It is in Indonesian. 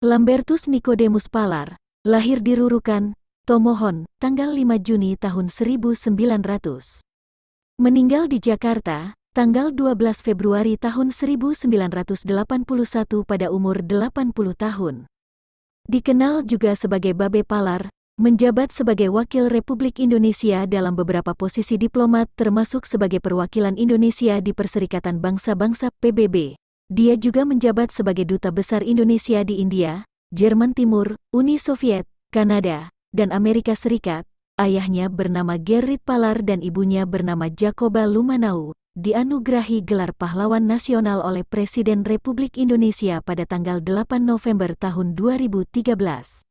Lambertus Nicodemus Palar, lahir di Rurukan, Tomohon, tanggal 5 Juni tahun 1900. Meninggal di Jakarta, tanggal 12 Februari tahun 1981 pada umur 80 tahun. Dikenal juga sebagai Babe Palar, menjabat sebagai Wakil Republik Indonesia dalam beberapa posisi diplomat termasuk sebagai perwakilan Indonesia di Perserikatan Bangsa-Bangsa PBB. Dia juga menjabat sebagai Duta Besar Indonesia di India, Jerman Timur, Uni Soviet, Kanada, dan Amerika Serikat. Ayahnya bernama Gerrit Palar dan ibunya bernama Jacoba Lumanau, dianugerahi gelar pahlawan nasional oleh Presiden Republik Indonesia pada tanggal 8 November tahun 2013.